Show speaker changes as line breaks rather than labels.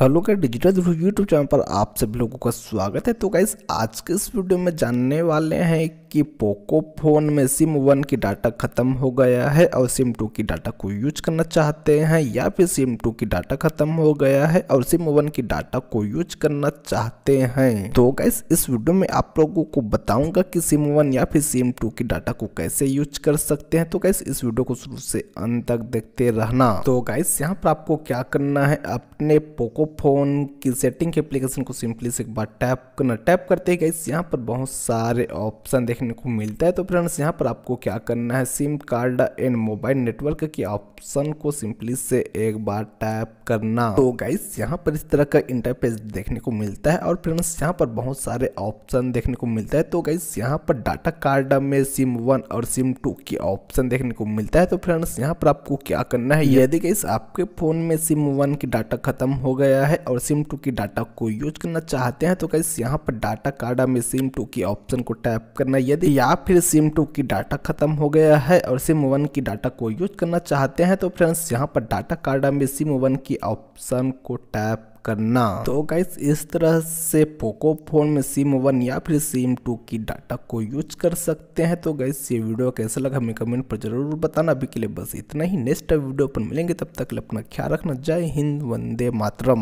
hello क्या digital YouTube channel पर आप सभी लोगों का स्वागत है तो गाइज आज के इस वीडियो में जानने वाले हैं कि पोको फ़ोन में सिम वन की डाटा ख़त्म हो गया है और सिम टू की डाटा को यूज करना चाहते हैं या फिर सिम टू की डाटा ख़त्म हो गया है और सिम वन की डाटा को यूज करना चाहते हैं तो गैस इस वीडियो में आप लोगों को बताऊंगा कि सिम वन या फिर सिम टू की डाटा को कैसे यूज कर सकते हैं तो गैस इस वीडियो को शुरू से अंत तक देखते रहना तो गैस यहाँ पर आपको क्या करना है अपने पोको फोन की सेटिंग एप्लीकेशन को सिंपली से एक बार टैप करना टैप करते हैं गैस यहाँ पर बहुत सारे ऑप्शन देख देखने को मिलता है तो फ्रेंड्स यहाँ पर आपको क्या करना है SIM card and mobile network के ऑप्शन को सिंपली से एक बार टैप करना तो गाइस यहाँ पर इस तरह का इंटरफेस देखने को मिलता है और फ्रेंड्स यहाँ पर बहुत सारे ऑप्शन देखने को मिलता है तो गाइस यहाँ पर डाटा कार्ड में सिम वन और सिम टू की ऑप्शन देखने को मिलता है तो फ्रेंड्स यहाँ पर आपको क्या करना है यदि गाइस आपके फ़ोन में सिम वन की डाटा खत्म हो गया है और सिम टू की डाटा को यूज करना चाहते हैं तो गाइस यहाँ पर डाटा कार्ड में सिम टू की ऑप्शन को टैप करना यदि या फिर सिम टू की डाटा खत्म हो गया है और सिम वन की डाटा को यूज करना चाहते हैं तो फ्रेंड्स यहाँ पर डाटा कार्ड में सिम वन की ऑप्शन को टैप करना तो गाइस इस तरह से पोको फोन में सिम वन या फिर सिम टू की डाटा को यूज कर सकते हैं तो गाइस ये वीडियो कैसा लगा हमें कमेंट पर जरूर बताना अभी के लिए बस इतना ही नेक्स्ट वीडियो पर मिलेंगे तब तक अपना ख्याल रखना जय हिंद वंदे मातरम